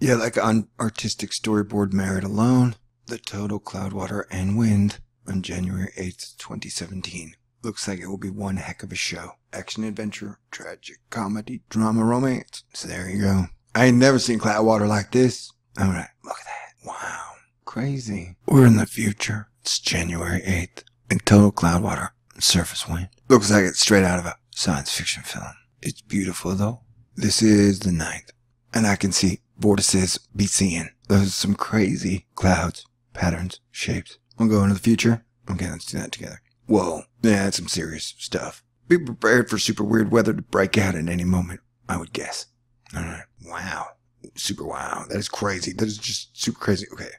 Yeah, like on Artistic Storyboard Merit Alone, the total cloud, water, and wind on January 8th, 2017. Looks like it will be one heck of a show. Action adventure, tragic comedy, drama romance. So there you go. I ain't never seen cloud water like this. All right, look at that. Wow. Crazy. We're in the future. It's January 8th. And total cloud water and surface wind. Looks like it's straight out of a science fiction film. It's beautiful though. This is the ninth. And I can see vortices be seeing. Those are some crazy clouds, patterns, shapes. We'll go into the future. Okay, let's do that together. Whoa, yeah, that's some serious stuff. Be prepared for super weird weather to break out at any moment, I would guess. All right. Wow. Super wow. That is crazy. That is just super crazy. Okay.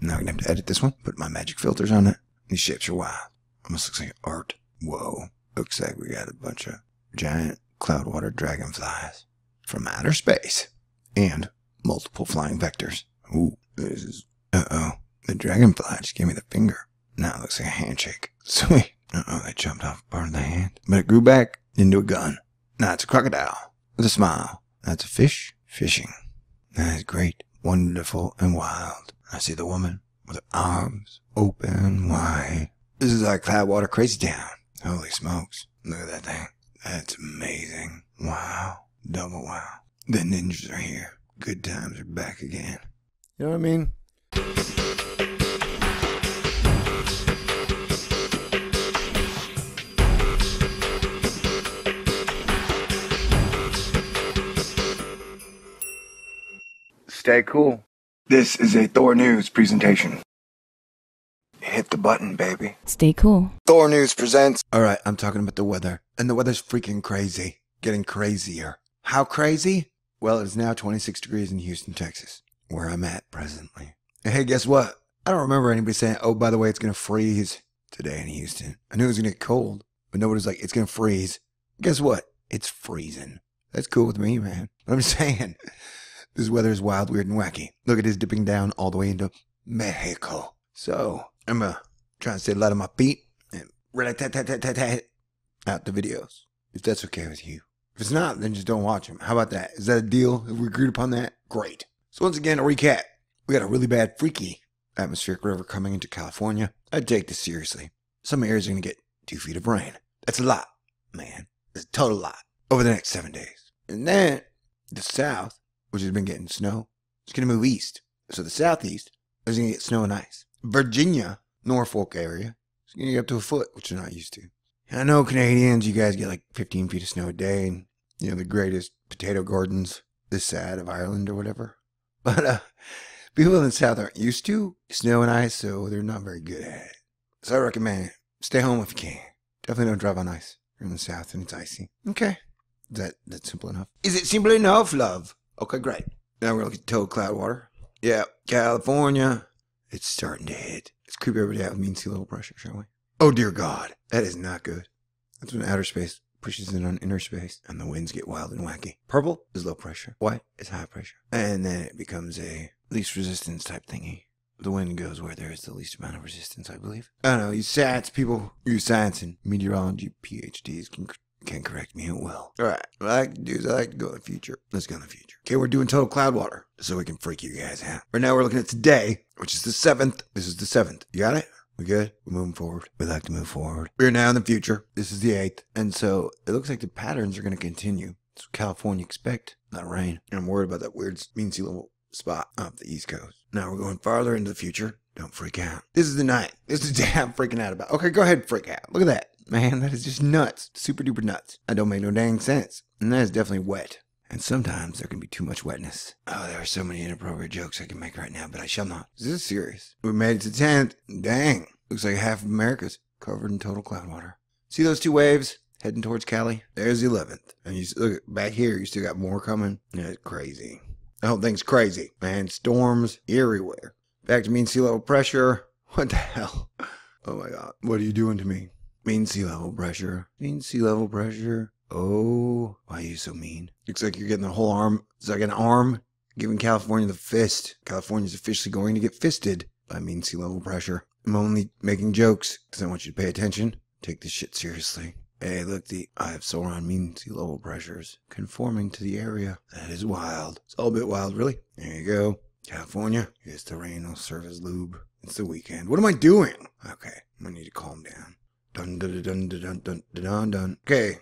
Now I'm going to have to edit this one. Put my magic filters on it. These shapes are wild. Almost looks like art. Whoa. Looks like we got a bunch of giant cloud water dragonflies from outer space. And multiple flying vectors. Ooh, this is, uh-oh. The dragonfly just gave me the finger. Now it looks like a handshake. Sweet. Uh-oh, they jumped off part of the hand. But it grew back into a gun. Now it's a crocodile with a smile. That's a fish fishing. That is great, wonderful, and wild. I see the woman with her arms open wide. This is like Cloudwater Crazy Town. Holy smokes. Look at that thing. That's amazing. Wow. Double wow. The ninjas are here good times are back again. You know what I mean? Stay cool. This is a Thor News presentation. Hit the button, baby. Stay cool. Thor News presents. All right, I'm talking about the weather, and the weather's freaking crazy. Getting crazier. How crazy? Well, it is now 26 degrees in Houston, Texas, where I'm at presently. And hey, guess what? I don't remember anybody saying, oh, by the way, it's going to freeze today in Houston. I knew it was going to get cold, but nobody's like, it's going to freeze. Guess what? It's freezing. That's cool with me, man. I'm saying, this weather is wild, weird, and wacky. Look, it is dipping down all the way into Mexico. So, I'm uh, trying to stay light on my feet and out the videos, if that's okay with you. If it's not, then just don't watch them. How about that? Is that a deal? Have we agreed upon that? Great. So once again, a recap. We got a really bad freaky atmospheric river coming into California. i take this seriously. Some areas are going to get two feet of rain. That's a lot, man. It's a total lot over the next seven days. And then the south, which has been getting snow, is going to move east. So the southeast is going to get snow and ice. Virginia, Norfolk area, is going to get up to a foot, which you're not used to. I know Canadians, you guys get like 15 feet of snow a day and, you know, the greatest potato gardens this side of Ireland or whatever. But uh, people in the South aren't used to snow and ice, so they're not very good at it. So I recommend stay home if you can. Definitely don't drive on ice. You're in the South and it's icy. Okay. Is that, that's simple enough? Is it simple enough, love? Okay, great. Now we're looking at Toad Cloudwater. Yeah, California. It's starting to hit. Let's creep everybody out with mean sea level pressure, shall we? Oh dear God, that is not good. That's when outer space pushes in on inner space and the winds get wild and wacky. Purple is low pressure, white is high pressure. And then it becomes a least resistance type thingy. The wind goes where there is the least amount of resistance, I believe. I don't know, you science people, you science and meteorology PhDs can can correct me, it will. All right, what I like to do is I like to go in the future. Let's go in the future. Okay, we're doing total cloud water so we can freak you guys out. Right now we're looking at today, which is the 7th. This is the 7th. You got it? We good? We're moving forward. We like to move forward. We're now in the future. This is the 8th. And so it looks like the patterns are going to continue. So California expect, not rain. And I'm worried about that weird mean sea level spot off the East Coast. Now we're going farther into the future. Don't freak out. This is the night. This is the day I'm freaking out about. Okay, go ahead freak out. Look at that. Man, that is just nuts. Super duper nuts. I don't make no dang sense. And that is definitely wet and sometimes there can be too much wetness. Oh, there are so many inappropriate jokes I can make right now, but I shall not. This is serious. We made it to 10th. Dang. Looks like half of America's covered in total cloud water. See those two waves? Heading towards Cali. There's the 11th. And you look back here, you still got more coming. Yeah, it's crazy. The whole thing's crazy. Man, storms everywhere. Back to mean sea level pressure. What the hell? Oh my god. What are you doing to me? Mean sea level pressure. Mean sea level pressure. Oh, why are you so mean? Looks like you're getting the whole arm. It's like an arm giving California the fist. California's officially going to get fisted by mean sea level pressure. I'm only making jokes because I want you to pay attention. Take this shit seriously. Hey, look, the I have Sauron mean sea level pressures conforming to the area. That is wild. It's all a bit wild, really. There you go. California, here's terrain will serve as lube. It's the weekend. What am I doing? Okay, I need to calm down. Dun dun dun dun dun dun dun dun. Okay,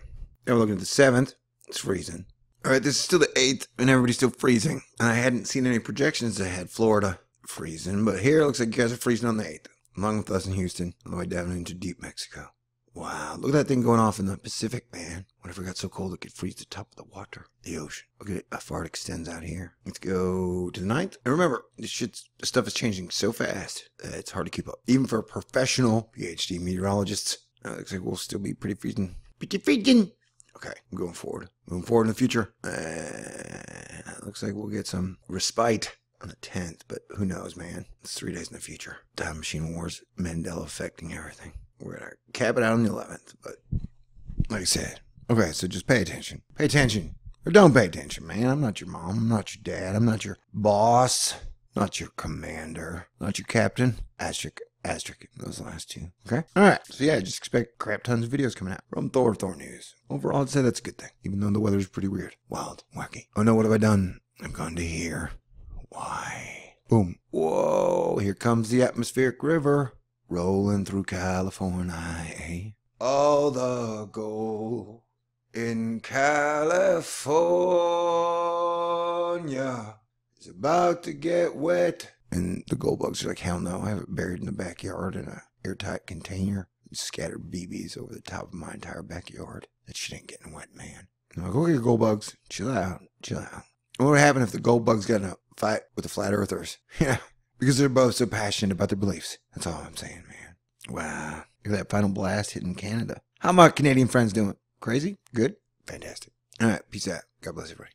now we're looking at the 7th. It's freezing. All right, this is still the 8th, and everybody's still freezing. And I hadn't seen any projections that had Florida freezing, but here it looks like you guys are freezing on the 8th, along with us in Houston, on the way down into deep Mexico. Wow, look at that thing going off in the Pacific, man. What if it got so cold it could freeze the top of the water? The ocean. Look at how far it extends out here. Let's go to the ninth. And remember, this shit, stuff is changing so fast, that it's hard to keep up. Even for professional PhD meteorologists, uh, it looks like we'll still be pretty freezing. Pretty freezing! Okay, I'm going forward. Moving forward in the future. Uh, looks like we'll get some respite on the 10th, but who knows, man? It's three days in the future. Time Machine Wars, Mandela affecting everything. We're going to cap it out on the 11th, but like I said. Okay, so just pay attention. Pay attention. Or don't pay attention, man. I'm not your mom. I'm not your dad. I'm not your boss. Not your commander. Not your captain. That's your asterisk those last two. Okay? Alright, so yeah, just expect crap tons of videos coming out from Thor Thor News. Overall, I'd say that's a good thing, even though the weather's pretty weird. Wild, wacky. Oh no, what have I done? I've gone to here. Why? Boom. Whoa, here comes the atmospheric river rolling through California, eh? All the gold in California is about to get wet. And the gold bugs are like, hell no, I have it buried in the backyard in a airtight container. and Scattered BBs over the top of my entire backyard. That shit ain't getting wet, man. I'm like, okay, gold bugs, chill out, chill out. What would happen if the gold bugs got in a fight with the flat earthers? Yeah, because they're both so passionate about their beliefs. That's all I'm saying, man. Wow, look at that final blast hitting Canada. How my Canadian friends doing? Crazy? Good? Fantastic. All right, peace out. God bless everybody.